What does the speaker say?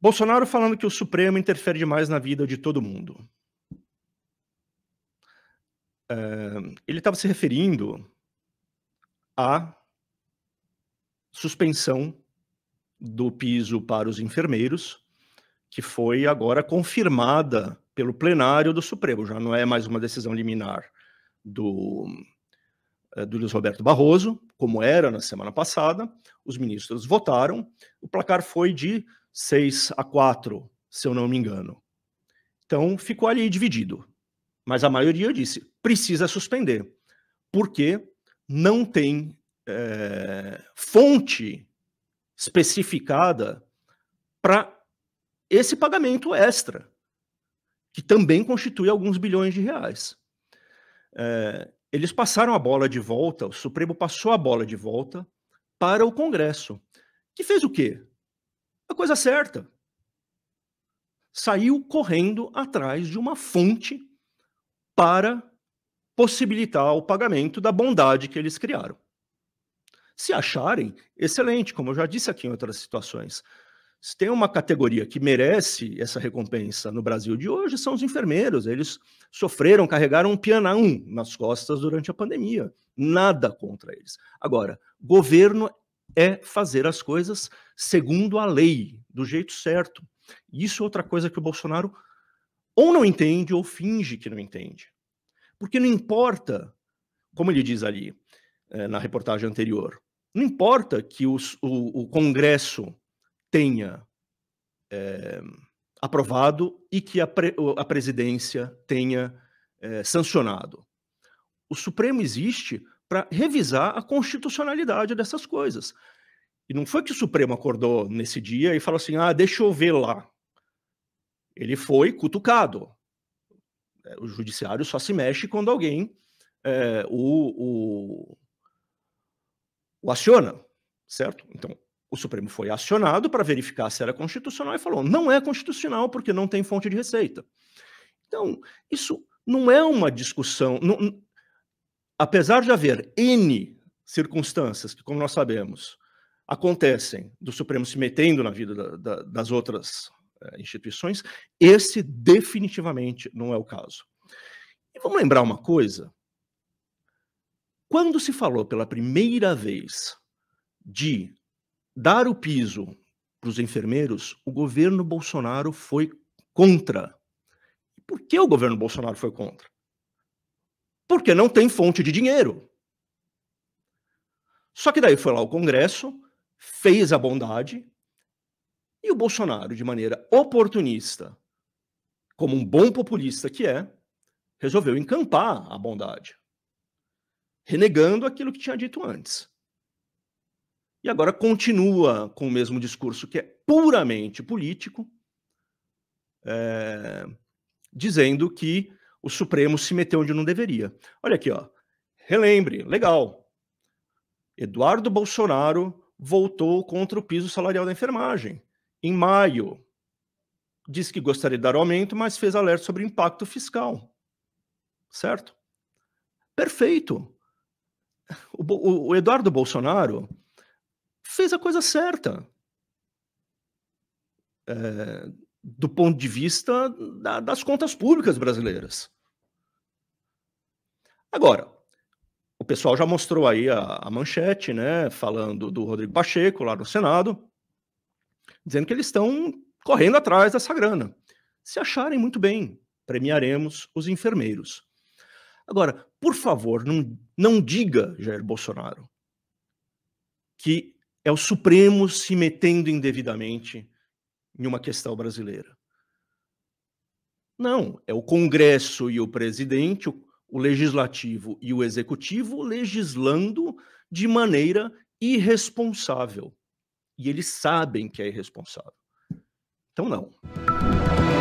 Bolsonaro falando que o Supremo interfere demais na vida de todo mundo. Uh, ele estava se referindo à suspensão do piso para os enfermeiros, que foi agora confirmada pelo plenário do Supremo. Já não é mais uma decisão liminar do, eh, do Luiz Roberto Barroso, como era na semana passada. Os ministros votaram, o placar foi de 6 a 4, se eu não me engano. Então ficou ali dividido. Mas a maioria disse: precisa suspender, porque não tem é, fonte especificada para esse pagamento extra, que também constitui alguns bilhões de reais. É, eles passaram a bola de volta, o Supremo passou a bola de volta para o Congresso, que fez o quê? A coisa certa. Saiu correndo atrás de uma fonte para possibilitar o pagamento da bondade que eles criaram. Se acharem, excelente, como eu já disse aqui em outras situações. Se tem uma categoria que merece essa recompensa no Brasil de hoje, são os enfermeiros. Eles sofreram, carregaram um pianão nas costas durante a pandemia. Nada contra eles. Agora, governo é fazer as coisas segundo a lei, do jeito certo. Isso é outra coisa que o Bolsonaro ou não entende ou finge que não entende. Porque não importa, como ele diz ali eh, na reportagem anterior, não importa que os, o, o Congresso tenha é, aprovado e que a, pre, a presidência tenha é, sancionado. O Supremo existe para revisar a constitucionalidade dessas coisas. E não foi que o Supremo acordou nesse dia e falou assim: ah, deixa eu ver lá. Ele foi cutucado. É, o judiciário só se mexe quando alguém é, o, o, o aciona, certo? Então, o Supremo foi acionado para verificar se era constitucional e falou: não é constitucional porque não tem fonte de receita. Então, isso não é uma discussão. Não, apesar de haver N circunstâncias que, como nós sabemos, acontecem do Supremo se metendo na vida da, da, das outras eh, instituições, esse definitivamente não é o caso. E vamos lembrar uma coisa. Quando se falou pela primeira vez de dar o piso para os enfermeiros, o governo Bolsonaro foi contra. Por que o governo Bolsonaro foi contra? Porque não tem fonte de dinheiro. Só que daí foi lá o Congresso, fez a bondade, e o Bolsonaro, de maneira oportunista, como um bom populista que é, resolveu encampar a bondade, renegando aquilo que tinha dito antes. E agora continua com o mesmo discurso que é puramente político, é, dizendo que o Supremo se meteu onde não deveria. Olha aqui, ó. Relembre, legal. Eduardo Bolsonaro voltou contra o piso salarial da enfermagem em maio. Disse que gostaria de dar aumento, mas fez alerta sobre impacto fiscal. Certo? Perfeito. O, o, o Eduardo Bolsonaro fez a coisa certa. É, do ponto de vista da, das contas públicas brasileiras. Agora, o pessoal já mostrou aí a, a, manchete, né, falando do Rodrigo Pacheco lá no Senado, dizendo que eles estão correndo atrás dessa grana. Se acharem muito bem, premiaremos os enfermeiros. Agora, por favor, não, não diga, Jair Bolsonaro, que é o Supremo se metendo indevidamente em uma questão brasileira. Não, é o Congresso e o presidente, o, legislativo e o executivo legislando de maneira irresponsável. E eles sabem que é irresponsável. Então, não.